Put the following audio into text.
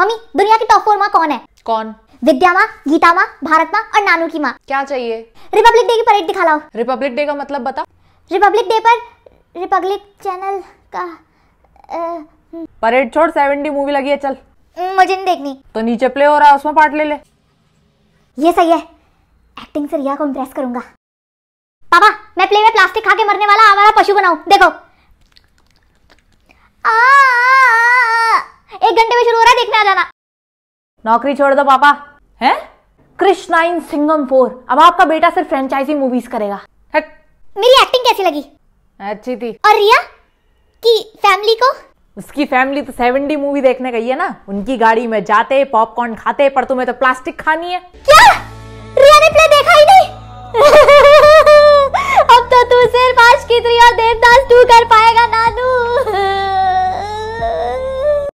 Mummy दुनिया की top four माँ कौन है कौन विद्या माँ गीता माँ भारत माँ और नानू की माँ क्या चाहिए रिपब्लिक डे की परेड दिखा लाओ रिपब्लिक डे का मतलब बता रिपब्लिक डे पर रिपब्लिक चैनल का आ, परेड हम्म। छोड़ सेवेंटी मूवी लगी है चल हम्म, मुझे नहीं देखनी तो नीचे प्ले हो रहा है उसमें पार्ट ले ले ये सही है एक्टिंग से रिया को इम्प्रेस करूंगा पापा मैं प्ले में प्लास्टिक खा के मरने वाला आवारा पशु बनाऊं देखो घंटे में शुरू हो रहा है देखने आ जाना नौकरी छोड़ दो पापा है कृष्णा इन सिंगम फोर अब आपका बेटा सिर्फ फ्रेंचाइजी मूवीज करेगा हट मेरी एक्टिंग कैसी लगी अच्छी थी और रिया की फैमिली को उसकी फैमिली तो सेवेंटी मूवी देखने गई है ना उनकी गाड़ी में जाते पॉपकॉर्न खाते पर तुम्हें तो प्लास्टिक खानी है क्या रिया ने प्ले देखा ही नहीं अब तो तू सिर्फ आज की और देवदास टू कर पा